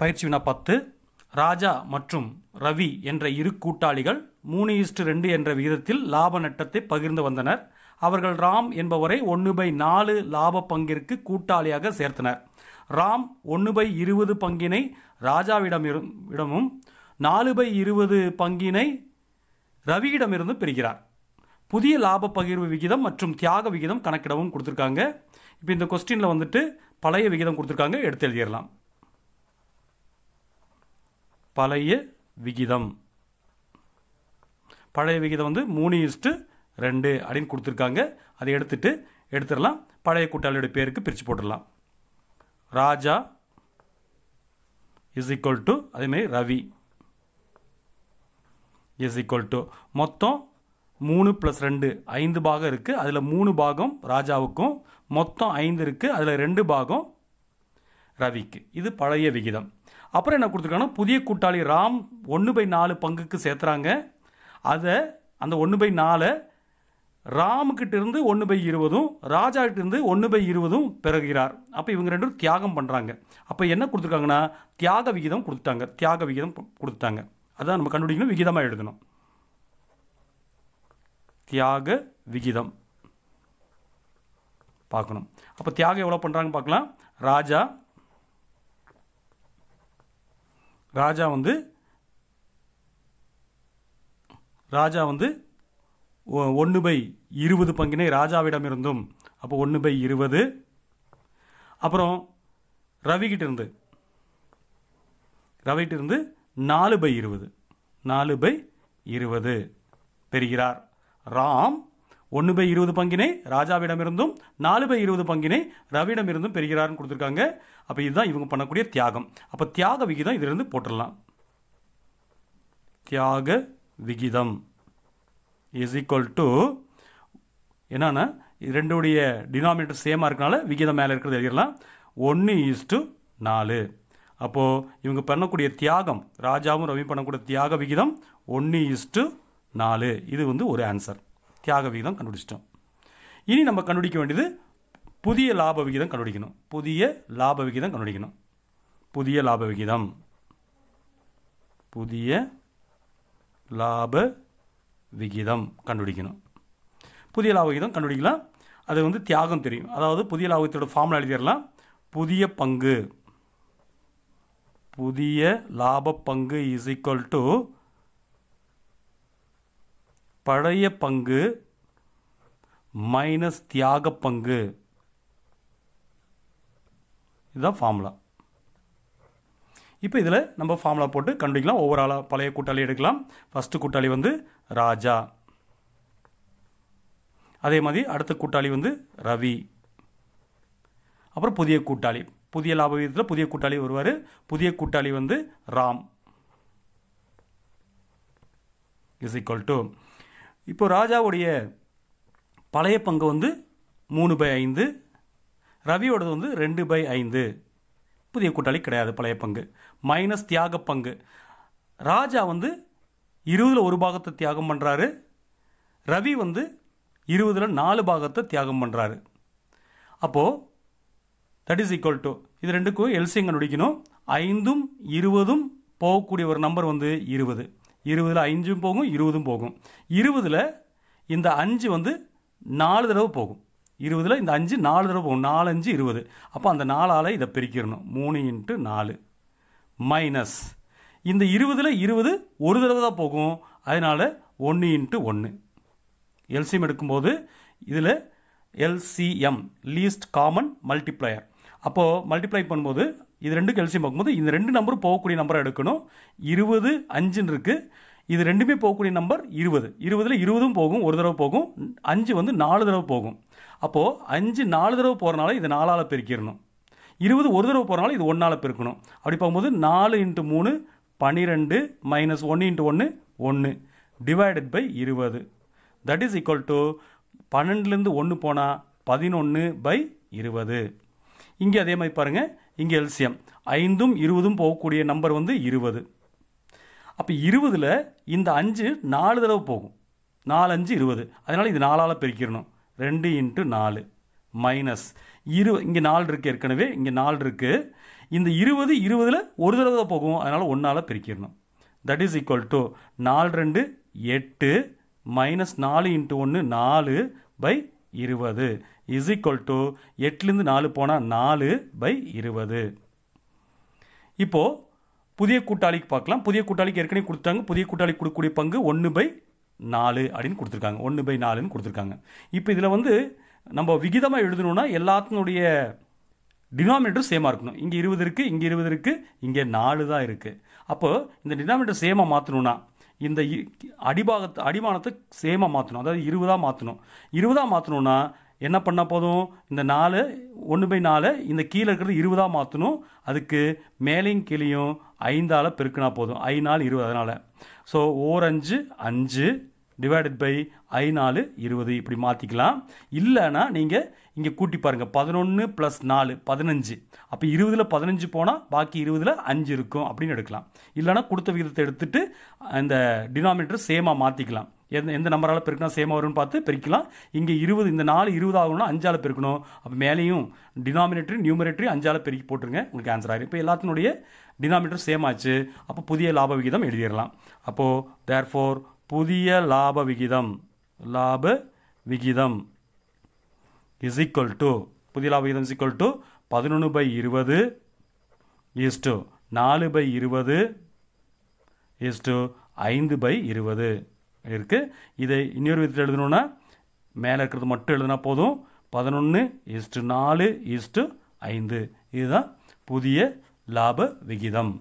பயிற்சி வினா பத்து ராஜா மற்றும் ரவி என்ற இரு கூட்டாளிகள் மூணு ஈஸ்ட் ரெண்டு என்ற விகிதத்தில் லாப நட்டத்தை பகிர்ந்து வந்தனர் அவர்கள் ராம் என்பவரை ஒன்று பை நாலு லாப பங்கிற்கு கூட்டாளியாக சேர்த்தனர் ராம் ஒன்று பை இருபது பங்கினை ராஜாவிடம் இடமும் நாலு பை இருபது பங்கினை ரவியிடமிருந்து பெறுகிறார் புதிய லாப பகிர்வு விகிதம் மற்றும் தியாக விகிதம் கணக்கிடவும் கொடுத்துருக்காங்க இப்போ இந்த கொஸ்டினில் வந்துட்டு பழைய விகிதம் கொடுத்துருக்காங்க எடுத்து எழுதிடலாம் பழைய விகிதம் பழைய விகிதம் வந்து மூணு இஸ்ட்டு ரெண்டு அப்படின்னு கொடுத்துருக்காங்க அதை எடுத்துட்டு எடுத்துடலாம் பழைய கூட்டாளியோட பேருக்கு பிரித்து போட்டுடலாம் ராஜா இஸ் ஈக்குவல் டு அதேமாரி ரவி இஸ் ஈக்குவல் டு மொத்தம் மூணு ப்ளஸ் ரெண்டு ஐந்து பாகம் இருக்குது அதில் மூணு பாகம் ராஜாவுக்கும் மொத்தம் ஐந்து இருக்குது அதில் ரெண்டு பாகம் ரவிக்கு இது பழைய விகிதம் அப்புறம் என்ன கொடுத்துருக்காங்கன்னா புதிய கூட்டாளி ராம் ஒன்று பை நாலு பங்குக்கு சேர்த்துறாங்க அதை அந்த ஒன்று பை நாலை ராமுக்கிட்ட இருந்து ஒன்று பை இருபதும் ராஜா இருந்து ஒன்று பை இருபதும் பிறகுகிறார் அப்போ இவங்க ரெண்டும் தியாகம் பண்ணுறாங்க அப்போ என்ன கொடுத்துருக்காங்கன்னா தியாக விகிதம் கொடுத்துட்டாங்க தியாக விகிதம் கொடுத்துட்டாங்க அதான் நம்ம கண்டுபிடிக்கணும் விகிதமாக எழுதணும் தியாக விகிதம் பார்க்கணும் அப்போ தியாகம் எவ்வளோ பண்ணுறாங்க பார்க்கலாம் ராஜா ராஜா வந்து ராஜா வந்து ஒன்று பை இருபது பங்கினை ராஜாவிடமிருந்தும் அப்போ ஒன்று பை இருபது அப்புறம் ரவிக்கிட்ட இருந்து ரவிகிட்ட இருந்து நாலு பை இருபது நாலு பை இருபது பெறுகிறார் ராம் ஒன்று பை இருபது பங்கினை ராஜாவிடமிருந்தும் நாலு பை இருபது பங்கினை ரவியிடமிருந்தும் பெறுகிறாருன்னு கொடுத்துருக்காங்க அப்போ இதுதான் இவங்க பண்ணக்கூடிய தியாகம் அப்போ தியாக விகிதம் இதிலிருந்து போட்டுடலாம் தியாக விகிதம் இஸ் ஈக்குவல் டு என்னன்னா ரெண்டுடைய டினாமினேட்டர் சேமாக இருக்கனால விகிதம் மேலே இருக்கிறது எழுதிடலாம் ஒன்று ஈஸ் டு நாலு அப்போது இவங்க பண்ணக்கூடிய தியாகம் ராஜாவும் ரவி பண்ணக்கூடிய தியாக விகிதம் ஒன்று ஈஸ்ட்டு நாலு இது வந்து ஒரு ஆன்சர் தியாக விகிதம் கண்டுபிடிச்சிட்டோம் இனி நம்ம கண்டுபிடிக்க வேண்டியது புதிய லாப விகிதம் கண்டுபிடிக்கணும் புதிய லாப விகிதம் கண்டுபிடிக்கணும் புதிய லாப விகிதம் புதிய லாப விகிதம் கண்டுபிடிக்கணும் புதிய லாப விகிதம் கண்டுபிடிக்கலாம் அது வந்து தியாகம் தெரியும் அதாவது புதிய லாபத்தோட ஃபார்ம்ல எழுதிடலாம் புதிய பங்கு புதிய லாப பங்கு இஸ் ஈக்குவல் டு பழைய பங்கு மைனஸ் தியாக பங்கு இதுதான் ஃபார்முலா இப்போ இதில் நம்ம ஃபார்முலா போட்டு கண்டுக்கலாம் ஒவ்வொரு ஆளாக பழைய கூட்டாளி எடுக்கலாம் ஃபஸ்ட்டு கூட்டாளி வந்து ராஜா அதே மாதிரி அடுத்த கூட்டாளி வந்து ரவி அப்புறம் புதிய கூட்டாளி புதிய லாப வீதத்தில் புதிய கூட்டாளி வருவார் புதிய கூட்டாளி வந்து ராம் இஸ் ஈக்குவல் டு இப்போ ராஜாவுடைய பழைய பங்கு வந்து மூணு பை ஐந்து ரவியோடது வந்து ரெண்டு பை ஐந்து புதிய கூட்டாளி கிடையாது பழைய பங்கு மைனஸ் தியாக பங்கு ராஜா வந்து இருபதில் ஒரு பாகத்தை தியாகம் பண்ணுறாரு ரவி வந்து இருபதில் நாலு பாகத்தை தியாகம் பண்ணுறாரு அப்போது தட் இஸ் ஈக்குவல் டு இது ரெண்டுக்கும் எல்சிங்க நுடிக்கணும் ஐந்தும் இருபதும் போகக்கூடிய ஒரு நம்பர் வந்து இருபது இருபதில் அஞ்சும் போகும் இருபதும் போகும் இருபதில் இந்த அஞ்சு வந்து நாலு தடவை போகும் இருபதில் இந்த அஞ்சு நாலு தடவை போகும் நாலு அஞ்சு இருபது அப்போ அந்த நாலால் இதை பிரிக்கிறணும் மூணு இன்ட்டு நாலு மைனஸ் இந்த இருபதில் இருபது ஒரு தடவை தான் போகும் அதனால் ஒன்று இன்ட்டு ஒன்று எல்சிஎம் எடுக்கும்போது இதில் எல்சிஎம் லீஸ்ட் காமன் மல்டிப்ளையர் அப்போது மல்டிப்ளை பண்ணும்போது இது ரெண்டு கெல்சியம் பார்க்கும்போது இந்த ரெண்டு நம்பரும் போகக்கூடிய நம்பரை எடுக்கணும் இருபது அஞ்சுன்னு இருக்குது இது ரெண்டுமே போகக்கூடிய நம்பர் இருபது இருபதில் இருபதும் போகும் ஒரு தடவை போகும் அஞ்சு வந்து நாலு தடவை போகும் அப்போது அஞ்சு நாலு தடவை போகிறனால இது நாலால் பெருக்கிடணும் இருபது ஒரு தடவை போகிறனால இது ஒன்றால் பெருக்கணும் அப்படி பார்க்கும்போது நாலு இன்ட்டு மூணு பன்னிரெண்டு மைனஸ் ஒன்று இன்ட்டு ஒன்று ஒன்று டிவைடட் பை இருபது தட் இஸ் ஈக்குவல் டு பன்னெண்டுலேருந்து ஒன்று போனால் பதினொன்று பை இருபது இங்கே அதே மாதிரி பாருங்கள் இங்கே எல்சியம் ஐந்தும் இருபதும் போகக்கூடிய நம்பர் வந்து இருபது அப்போ இருபதில் இந்த அஞ்சு நாலு தடவை போகும் நாலு அஞ்சு இருபது அதனால் இது நாலால் பிரிக்கிறணும் ரெண்டு இன்ட்டு நாலு மைனஸ் இரு இங்கே நாலு இருக்குது ஏற்கனவே இங்கே நாலு இருக்குது இந்த இருபது இருபதில் ஒரு தடவை தான் போகும் அதனால் ஒன்றால் பிரிக்கிறணும் தட் இஸ் ஈக்குவல் டு நாலு ரெண்டு எட்டு மைனஸ் நாலு இன்ட்டு ஒன்று நாலு பை இருபது இஸ் ஈக்குவல் டு எட்டுலேருந்து நாலு போனால் நாலு பை இருபது இப்போது புதிய கூட்டாளிக்கு பார்க்கலாம் புதிய கூட்டாளிக்கு ஏற்கனவே கொடுத்தாங்க புதிய கூட்டாளி கொடுக்கக்கூடிய பங்கு ஒன்று பை நாலு அப்படின்னு கொடுத்துருக்காங்க ஒன்று பை நாலுன்னு கொடுத்துருக்காங்க இப்போ இதில் வந்து நம்ம விகிதமாக எழுதணுன்னா எல்லாத்தினுடைய டினாமினேட்டர் சேமாக இருக்கணும் இங்கே இருபது இருக்குது இங்கே இருபது இருக்குது இங்கே நாலு தான் இருக்குது அப்போது இந்த டினாமினேட்டர் சேமாக மாற்றணுன்னா இந்த அடிபாகத்தை அடிமானத்தை சேமாக மாற்றணும் அதாவது இருபதாக மாற்றணும் இருபதாக மாற்றணுன்னா என்ன பண்ணால் போதும் இந்த நாலு ஒன்று பை நாலு இந்த கீழே இருக்கிறது இருபதாக மாற்றணும் அதுக்கு மேலேயும் கீழேயும் ஐந்தால் பெருக்கினா போதும் ஐநாள் நாள் இருபது அதனால் ஸோ ஓர் அஞ்சு அஞ்சு டிவைடட் பை ஐ நாலு இருபது இப்படி மாற்றிக்கலாம் இல்லைன்னா நீங்கள் இங்கே கூட்டி பாருங்கள் பதினொன்று ப்ளஸ் நாலு பதினஞ்சு அப்போ இருபதில் பதினஞ்சு போனால் பாக்கி இருபதில் அஞ்சு இருக்கும் அப்படின்னு எடுக்கலாம் இல்லைனா கொடுத்த விகிதத்தை எடுத்துகிட்டு அந்த டினாமினேட்டர் சேமாக மாற்றிக்கலாம் எந்த எந்த நம்பரால் பெருக்கினா சேமாக வரும்னு பார்த்து பெருக்கலாம் இங்கே இருபது இந்த நாலு இருபது ஆகணும்னா அஞ்சால் பெருக்கணும் அப்போ மேலேயும் டினாமினேட்டரி நியூமரேட்டரி அஞ்சால் பெருக்கி போட்டுருங்க உங்களுக்கு ஆன்சர் ஆகிடும் இப்போ எல்லாத்தினுடைய டினாமினேட்டர் சேம் ஆச்சு அப்போ புதிய லாப விகிதம் எழுதிடலாம் அப்போது தேர் ஃபோர் புதிய லாப விகிதம் லாப விகிதம் இஸ் ஈக்குவல் டு புதிய லாப விகிதம் இஸ் ஈக்குவல் டு பதினொன்று பை இருபது இஸ் டு நாலு பை இருபது இஸ் டு ஐந்து பை இருபது இருக்குது இதை இன்னொரு விதத்தில் எழுதணுன்னா மேலே இருக்கிறது மட்டும் எழுதினா போதும் பதினொன்று இஸ்டு நாலு இஸ்டு ஐந்து இதுதான் புதிய லாப விகிதம்